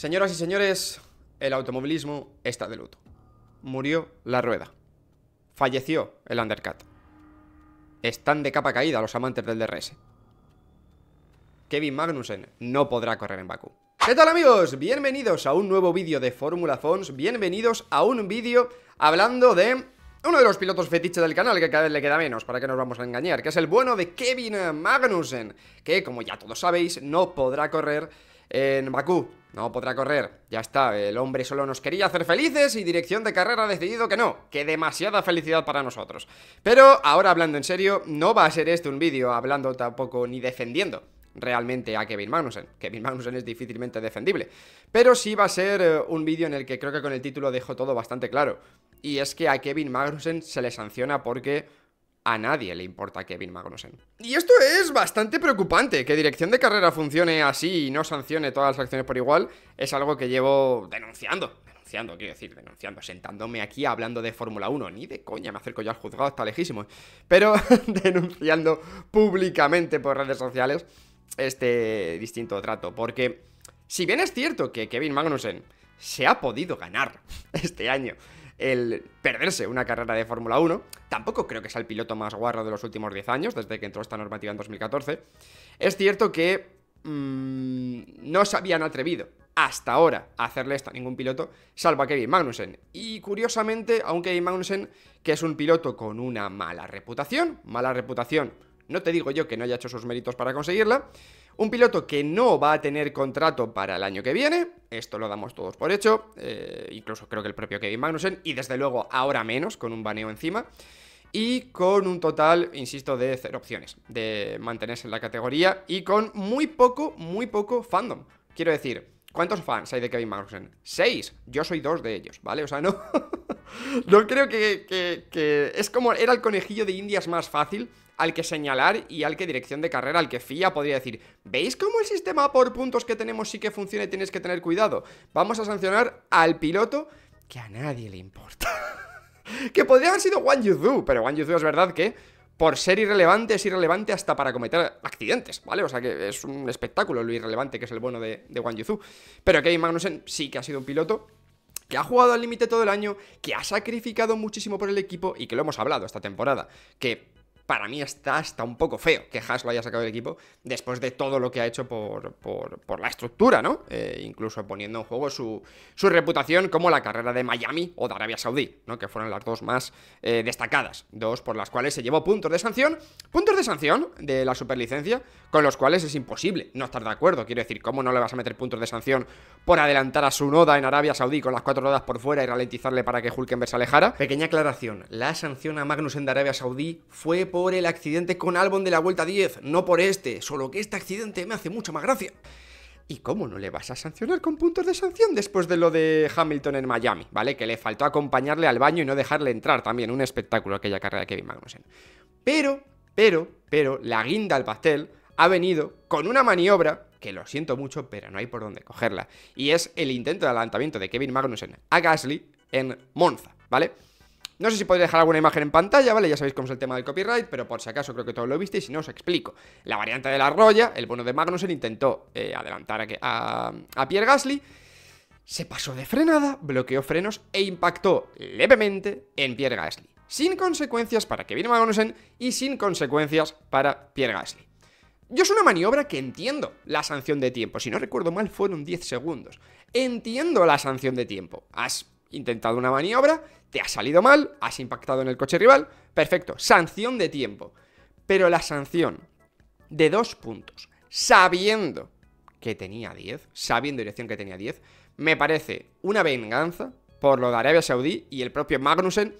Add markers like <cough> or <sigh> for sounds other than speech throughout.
Señoras y señores, el automovilismo está de luto. Murió la rueda. Falleció el undercut. Están de capa caída los amantes del DRS. Kevin Magnussen no podrá correr en Bakú. ¿Qué tal amigos? Bienvenidos a un nuevo vídeo de Fórmula Fons. Bienvenidos a un vídeo hablando de uno de los pilotos fetiches del canal, que cada vez le queda menos, para que nos vamos a engañar, que es el bueno de Kevin Magnussen, que como ya todos sabéis, no podrá correr en Bakú. No podrá correr. Ya está, el hombre solo nos quería hacer felices y dirección de carrera ha decidido que no, que demasiada felicidad para nosotros. Pero ahora hablando en serio, no va a ser este un vídeo hablando tampoco ni defendiendo realmente a Kevin Magnussen. Kevin Magnussen es difícilmente defendible. Pero sí va a ser eh, un vídeo en el que creo que con el título dejo todo bastante claro. Y es que a Kevin Magnussen se le sanciona porque a nadie le importa Kevin Magnussen. Y esto es bastante preocupante, que dirección de carrera funcione así y no sancione todas las acciones por igual, es algo que llevo denunciando. Denunciando, quiero decir, denunciando, sentándome aquí hablando de Fórmula 1, ni de coña, me acerco yo al juzgado, está lejísimo. Pero <laughs> denunciando públicamente por redes sociales este distinto trato, porque si bien es cierto que Kevin Magnussen se ha podido ganar <laughs> este año el perderse una carrera de Fórmula 1. Tampoco creo que sea el piloto más guarro de los últimos 10 años, desde que entró esta normativa en 2014. Es cierto que mm, no se habían atrevido hasta ahora a hacerle esto a ningún piloto, salvo a Kevin Magnussen. Y curiosamente, aunque Kevin Magnussen, que es un piloto con una mala reputación, mala reputación, no te digo yo que no haya hecho sus méritos para conseguirla, un piloto que no va a tener contrato para el año que viene, esto lo damos todos por hecho, eh, incluso creo que el propio Kevin Magnussen, y desde luego ahora menos, con un baneo encima, y con un total, insisto, de cero opciones de mantenerse en la categoría y con muy poco, muy poco fandom. Quiero decir, ¿Cuántos fans hay de Kevin Magnussen? Seis. Yo soy dos de ellos, ¿vale? O sea, no. <laughs> no creo que, Es como. Era el conejillo de Indias más fácil al que señalar y al que dirección de carrera, al que FIA podría decir, ¿veis cómo el sistema por puntos que tenemos sí que funciona y tienes que tener cuidado? Vamos a sancionar al piloto que a nadie le importa. <laughs> que podría haber sido Wang Yuzu, pero Wang Yuzu es verdad que por ser irrelevante es irrelevante hasta para cometer accidentes, ¿vale? O sea que es un espectáculo lo irrelevante que es el bueno de, de Wang Yuzu. Pero Kevin Magnussen sí que ha sido un piloto que ha jugado al límite todo el año, que ha sacrificado muchísimo por el equipo y que lo hemos hablado esta temporada, que para mí está hasta un poco feo que Haas lo haya sacado del equipo después de todo lo que ha hecho por, por, la estructura, ¿no? Eh, incluso poniendo en juego su, su, reputación como la carrera de Miami o de Arabia Saudí, ¿no? Que fueron las dos más eh, destacadas, dos por las cuales se llevó puntos de sanción, puntos de sanción de la superlicencia, con los cuales es imposible no estar de acuerdo. Quiero decir, ¿cómo no le vas a meter puntos de sanción por adelantar a su noda en Arabia Saudí con las cuatro rodas por fuera y ralentizarle para que Hulkenberg se alejara? Pequeña aclaración, la sanción a Magnussen de Arabia Saudí fue por por el accidente con Albon de la Vuelta 10, no por este, solo que este accidente me hace mucho más gracia. ¿Y cómo no le vas a sancionar con puntos de sanción después de lo de Hamilton en Miami? ¿Vale? Que le faltó acompañarle al baño y no dejarle entrar también. Un espectáculo aquella carrera de Kevin Magnussen. Pero, pero, pero, la guinda al pastel ha venido con una maniobra que lo siento mucho, pero no hay por dónde cogerla. Y es el intento de adelantamiento de Kevin Magnussen a Gasly en Monza, ¿vale? No sé si podéis dejar alguna imagen en pantalla, ¿vale? Ya sabéis cómo es el tema del copyright, pero por si acaso creo que todos lo visteis y si no os explico. La variante de la roya, el bono de Magnussen intentó eh, adelantar a, Pierre Gasly, se pasó de frenada, bloqueó frenos e impactó levemente en Pierre Gasly. Sin consecuencias para Kevin Magnussen y sin consecuencias para Pierre Gasly. Yo es una maniobra que entiendo la sanción de tiempo. Si no recuerdo mal, fueron 10 segundos. Entiendo la sanción de tiempo. Has intentado una maniobra, te ha salido mal, has impactado en el coche rival, perfecto, sanción de tiempo. Pero la sanción de dos puntos, sabiendo que tenía 10, sabiendo dirección que tenía 10, me parece una venganza por lo de Arabia Saudí y el propio Magnussen,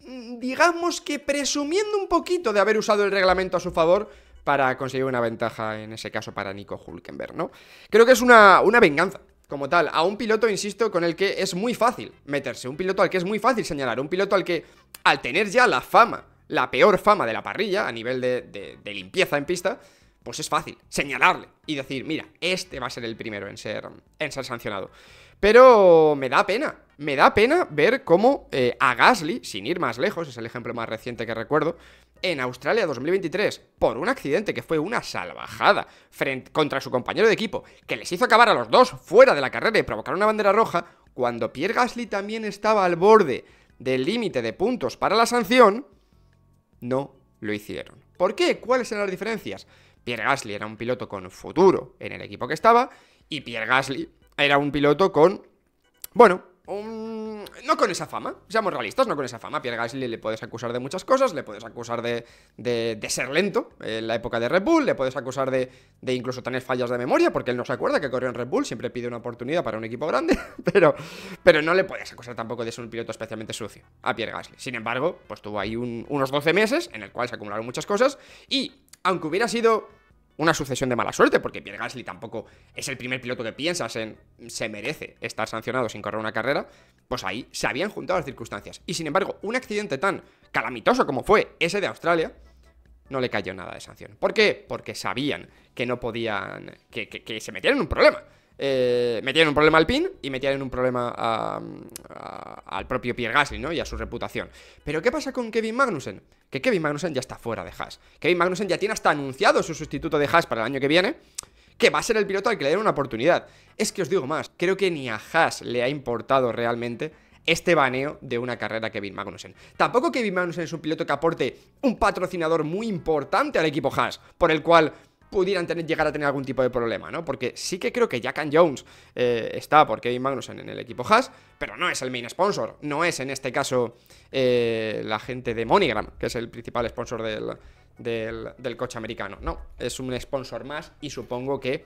mm, digamos que presumiendo un poquito de haber usado el reglamento a su favor, para conseguir una ventaja, en ese caso para Nico Hulkenberg, ¿no? Creo que es una, una venganza como tal, a un piloto, insisto, con el que es muy fácil meterse, un piloto al que es muy fácil señalar, un piloto al que, al tener ya la fama, la peor fama de la parrilla a nivel de, limpieza en pista, pues es fácil señalarle y decir, mira, este va a ser el primero en ser, en ser sancionado. Pero me da pena, me da pena ver cómo eh, a Gasly, sin ir más lejos, es el ejemplo más reciente que recuerdo, en Australia 2023 por un accidente que fue una salvajada contra su compañero de equipo, que les hizo acabar a los dos fuera de la carrera y provocar una bandera roja, cuando Pierre Gasly también estaba al borde del límite de puntos para la sanción, no lo hicieron. ¿Por qué? ¿Cuáles eran las diferencias? Pierre Gasly era un piloto con futuro en el equipo que estaba y Pierre Gasly era un piloto con, bueno, Um, no con esa fama, seamos realistas, no con esa fama. A Pierre Gasly le puedes acusar de muchas cosas, le puedes acusar de, de, ser lento en la época de Red Bull, le puedes acusar de, de, incluso tener fallas de memoria, porque él no se acuerda que corrió en Red Bull, siempre pide una oportunidad para un equipo grande, <laughs> pero, pero no le puedes acusar tampoco de ser un piloto especialmente sucio a Pierre Gasly. Sin embargo, pues tuvo ahí unos 12 meses en el cual se acumularon muchas cosas y, aunque hubiera sido una sucesión de mala suerte, porque Pierre Gasly tampoco es el primer piloto que piensas en se merece estar sancionado sin correr una carrera, pues ahí se habían juntado las circunstancias. Y sin embargo, un accidente tan calamitoso como fue ese de Australia, no le cayó nada de sanción. ¿Por qué? Porque sabían que no podían, que, que se metían en un problema eh, tienen un problema al PIN y metían un problema al propio Pierre Gasly, ¿no? Y a su reputación. Pero ¿qué pasa con Kevin Magnussen? Que Kevin Magnussen ya está fuera de Haas. Kevin Magnussen ya tiene hasta anunciado su sustituto de Haas para el año que viene, que va a ser el piloto al que le den una oportunidad. Es que os digo más, creo que ni a Haas le ha importado realmente este baneo de una carrera Kevin Magnussen. Tampoco Kevin Magnussen es un piloto que aporte un patrocinador muy importante al equipo Haas, por el cual pudieran llegar a tener algún tipo de problema, ¿no? Porque sí que creo que Jack Jones eh, está por Kevin Magnussen en el equipo Haas, pero no es el main sponsor, no es en este caso eh, la gente de MoneyGram, que es el principal sponsor del, del coche americano, no, es un sponsor más y supongo que,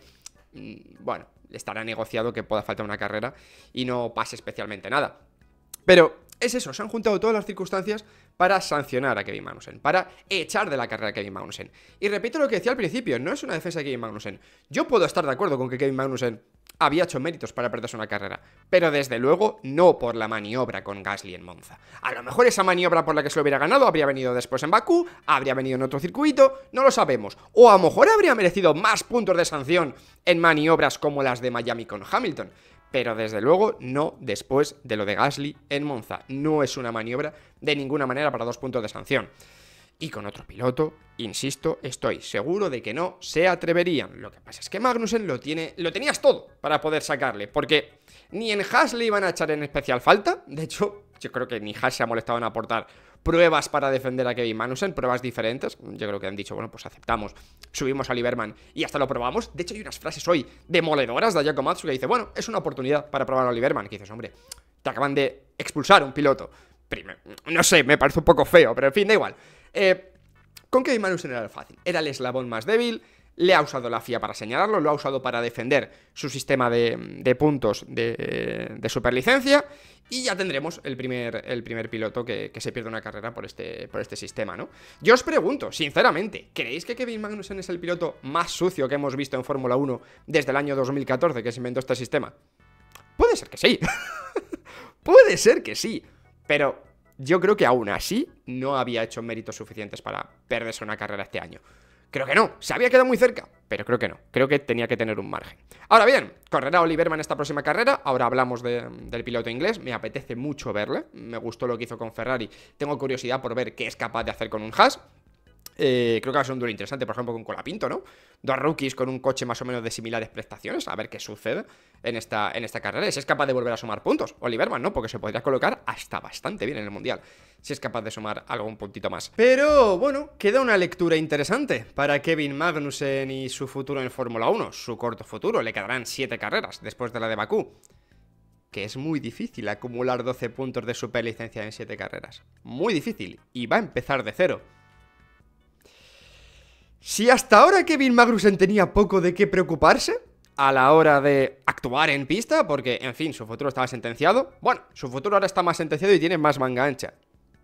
mm, bueno, estará negociado que pueda faltar una carrera y no pase especialmente nada. Pero es eso, se han juntado todas las circunstancias para sancionar a Kevin Magnussen, para echar de la carrera a Kevin Magnussen. Y repito lo que decía al principio, no es una defensa de Kevin Magnussen. Yo puedo estar de acuerdo con que Kevin Magnussen había hecho méritos para perderse una carrera, pero desde luego no por la maniobra con Gasly en Monza. A lo mejor esa maniobra por la que se lo hubiera ganado habría venido después en Bakú, habría venido en otro circuito, no lo sabemos. O a lo mejor habría merecido más puntos de sanción en maniobras como las de Miami con Hamilton pero desde luego no después de lo de Gasly en Monza. No es una maniobra de ninguna manera para dos puntos de sanción. Y con otro piloto, insisto, estoy seguro de que no se atreverían. Lo que pasa es que Magnussen lo tiene, lo tenías todo para poder sacarle, porque ni en Haas iban a echar en especial falta. De hecho, yo creo que ni Haas se ha molestado en aportar pruebas para defender a Kevin Manusen, pruebas diferentes. Yo creo que han dicho, bueno, pues aceptamos, subimos a Lieberman y hasta lo probamos. De hecho, hay unas frases hoy demoledoras de Matsu que dice, bueno, es una oportunidad para probar a Lieberman. Que dices, hombre, te acaban de expulsar un piloto. No sé, me parece un poco feo, pero en fin, da igual. Eh, con Kevin Manusen era fácil. Era el eslabón más débil, le ha usado la FIA para señalarlo, lo ha usado para defender su sistema de, puntos de, superlicencia y ya tendremos el primer, el primer piloto que, se pierde una carrera por este, por este sistema, ¿no? Yo os pregunto, sinceramente, ¿creéis que Kevin Magnussen es el piloto más sucio que hemos visto en Fórmula 1 desde el año 2014 que se inventó este sistema? Puede ser que sí. <laughs> Puede ser que sí. Pero yo creo que aún así no había hecho méritos suficientes para perderse una carrera este año. Creo que no, se había quedado muy cerca, pero creo que no, creo que tenía que tener un margen. Ahora bien, correrá Oliverman esta próxima carrera, ahora hablamos del piloto inglés, me apetece mucho verle, me gustó lo que hizo con Ferrari, tengo curiosidad por ver qué es capaz de hacer con un Haas, eh, creo que va a ser un duelo interesante, por ejemplo, con Colapinto, ¿no? Dos rookies con un coche más o menos de similares prestaciones, a ver qué sucede en esta, en esta carrera. si es capaz de volver a sumar puntos, Oliverman, ¿no? Porque se podría colocar hasta bastante bien en el Mundial, si es capaz de sumar algún puntito más. Pero, bueno, queda una lectura interesante para Kevin Magnussen y su futuro en Fórmula 1, su corto futuro. Le quedarán siete carreras después de la de Bakú que es muy difícil acumular 12 puntos de superlicencia en 7 carreras. Muy difícil, y va a empezar de cero. Si hasta ahora Kevin Magnussen tenía poco de qué preocuparse a la hora de actuar en pista, porque, en fin, su futuro estaba sentenciado, bueno, su futuro ahora está más sentenciado y tiene más manga ancha.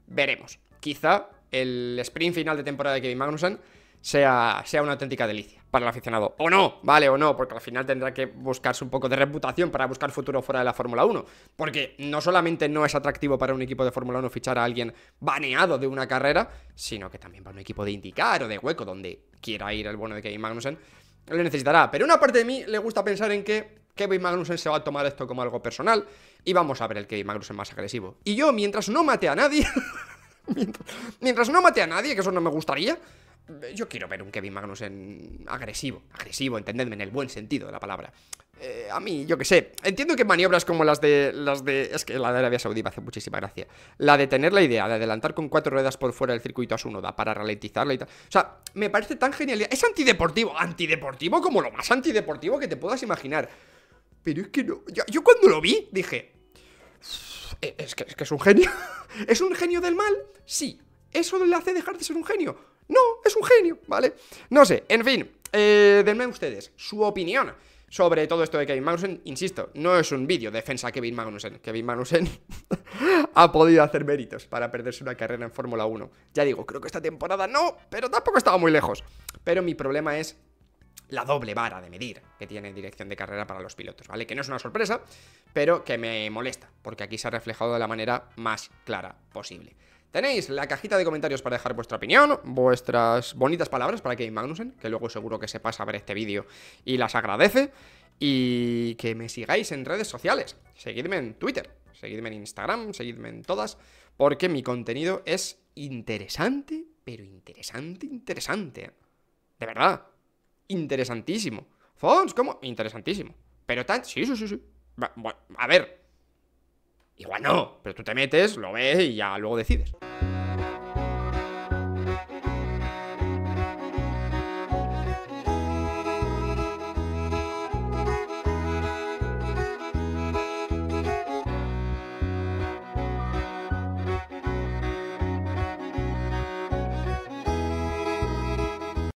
Veremos. Quizá el sprint final de temporada de Kevin Magnussen sea, una auténtica delicia para el aficionado. O no, vale, o no, porque al final tendrá que buscarse un poco de reputación para buscar futuro fuera de la Fórmula 1. Porque no solamente no es atractivo para un equipo de Fórmula 1 fichar a alguien baneado de una carrera, sino que también para un equipo de indicar o de hueco, donde quiera ir el bueno de Kevin Magnussen, le necesitará. Pero una parte de mí le gusta pensar en que Kevin Magnussen se va a tomar esto como algo personal y vamos a ver el Kevin Magnussen más agresivo. Y yo, mientras no mate a nadie, <laughs> mientras no mate a nadie, que eso no me gustaría yo quiero ver un Kevin Magnussen agresivo, agresivo, entendedme, en el buen sentido de la palabra. Eh, a mí, yo qué sé, entiendo que maniobras como las de, las de... Es que la de Arabia Saudí me hace muchísima gracia. La de tener la idea de adelantar con cuatro ruedas por fuera del circuito a su noda para ralentizarla y tal. O sea, me parece tan genial. Es antideportivo, antideportivo como lo más antideportivo que te puedas imaginar. Pero es que no... Yo, cuando lo vi dije... que, es que es un genio. <laughs> ¿Es un genio del mal? Sí. ¿Eso le hace dejar de ser un genio? es un genio, ¿vale? No sé, en fin, eh, denme ustedes su opinión sobre todo esto de Kevin Magnussen. Insisto, no es un vídeo defensa a Kevin Magnussen. Kevin Magnussen <laughs> ha podido hacer méritos para perderse una carrera en Fórmula 1. Ya digo, creo que esta temporada no, pero tampoco estaba muy lejos. Pero mi problema es la doble vara de medir que tiene dirección de carrera para los pilotos, ¿vale? Que no es una sorpresa, pero que me molesta, porque aquí se ha reflejado de la manera más clara posible. Tenéis la cajita de comentarios para dejar vuestra opinión, vuestras bonitas palabras para que Magnussen, que luego seguro que se pasa a ver este vídeo y las agradece. Y que me sigáis en redes sociales. Seguidme en Twitter, seguidme en Instagram, seguidme en todas, porque mi contenido es interesante, pero interesante, interesante. De verdad. Interesantísimo. Fons, ¿cómo? Interesantísimo. Pero tan... Sí, sí, sí, sí. Bueno, a ver, Igual no, pero tú te metes, lo ves y ya luego decides.